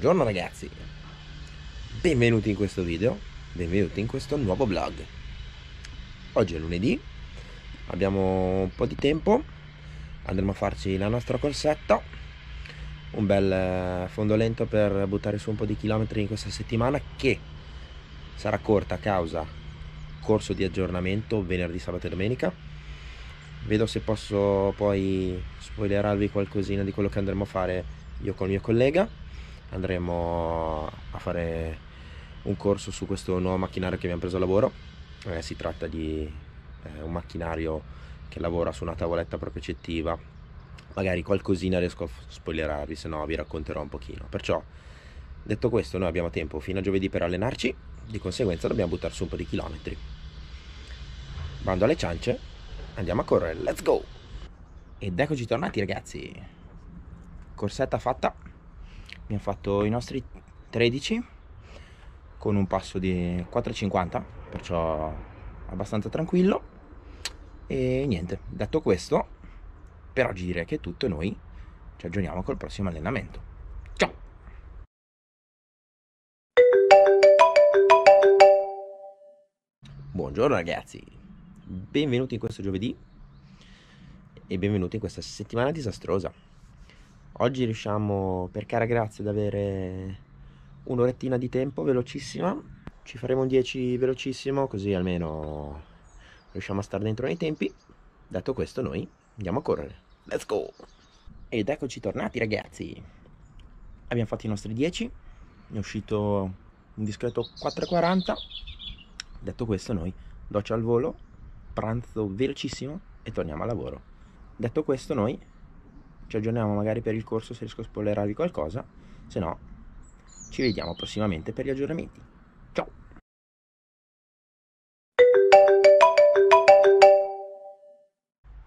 Buongiorno ragazzi, benvenuti in questo video, benvenuti in questo nuovo vlog. Oggi è lunedì, abbiamo un po' di tempo, andremo a farci la nostra corsetta, un bel eh, fondo lento per buttare su un po' di chilometri in questa settimana che sarà corta a causa corso di aggiornamento venerdì, sabato e domenica. Vedo se posso poi spoilerarvi qualcosina di quello che andremo a fare io col mio collega andremo a fare un corso su questo nuovo macchinario che abbiamo preso a lavoro eh, si tratta di eh, un macchinario che lavora su una tavoletta proprio propriocettiva magari qualcosina riesco a spoilerarvi se no vi racconterò un pochino perciò detto questo noi abbiamo tempo fino a giovedì per allenarci di conseguenza dobbiamo buttare su un po' di chilometri bando alle ciance andiamo a correre let's go ed eccoci tornati ragazzi corsetta fatta abbiamo fatto i nostri 13 con un passo di 4,50 perciò abbastanza tranquillo e niente detto questo per oggi direi che è tutto e noi ci aggiorniamo col prossimo allenamento ciao Buongiorno ragazzi, benvenuti in questo giovedì e benvenuti in questa settimana disastrosa. Oggi riusciamo per cara grazia ad avere un'orettina di tempo velocissima, ci faremo un 10 velocissimo così almeno riusciamo a stare dentro nei tempi. Detto questo noi andiamo a correre. Let's go! Ed eccoci tornati ragazzi. Abbiamo fatto i nostri 10, è uscito un discreto 4,40. Detto questo noi doccia al volo, pranzo velocissimo e torniamo al lavoro. Detto questo noi ci aggiorniamo magari per il corso se riesco a spoilerarvi qualcosa, se no ci vediamo prossimamente per gli aggiornamenti. Ciao!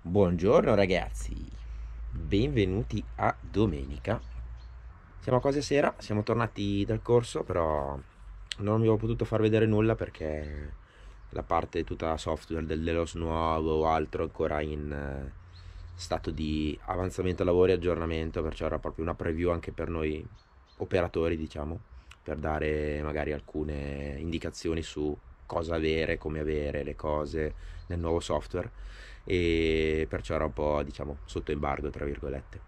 Buongiorno ragazzi, benvenuti a domenica. Siamo a quasi sera, siamo tornati dal corso, però non vi ho potuto far vedere nulla perché la parte tutta software del Delos nuovo o altro ancora in eh, stato di avanzamento lavori e aggiornamento, perciò era proprio una preview anche per noi operatori, diciamo, per dare magari alcune indicazioni su cosa avere, come avere le cose nel nuovo software e perciò era un po' diciamo sotto embargo tra virgolette.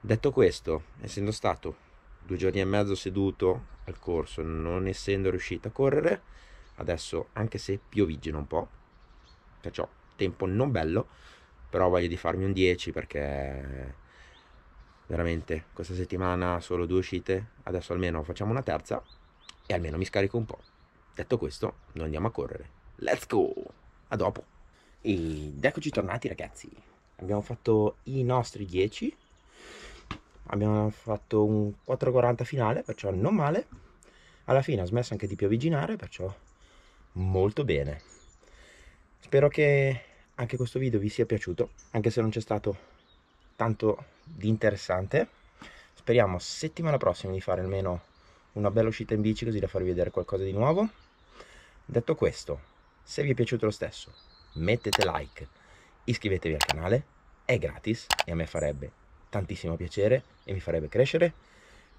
Detto questo, essendo stato due giorni e mezzo seduto al corso, non essendo riuscito a correre, adesso anche se piovigina un po', perciò tempo non bello, però voglio di farmi un 10 perché veramente questa settimana solo due uscite, adesso almeno facciamo una terza e almeno mi scarico un po'. Detto questo, noi andiamo a correre. Let's go! A dopo! Ed eccoci tornati ragazzi. Abbiamo fatto i nostri 10. Abbiamo fatto un 4.40 finale, perciò non male. Alla fine ho smesso anche di piovigginare, perciò molto bene. Spero che anche questo video vi sia piaciuto, anche se non c'è stato tanto di interessante. Speriamo settimana prossima di fare almeno una bella uscita in bici così da farvi vedere qualcosa di nuovo. Detto questo, se vi è piaciuto lo stesso, mettete like, iscrivetevi al canale, è gratis e a me farebbe tantissimo piacere e mi farebbe crescere.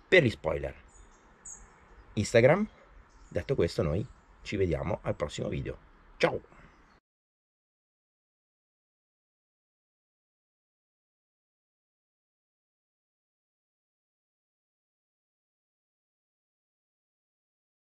Per gli spoiler, Instagram, detto questo noi ci vediamo al prossimo video. Ciao!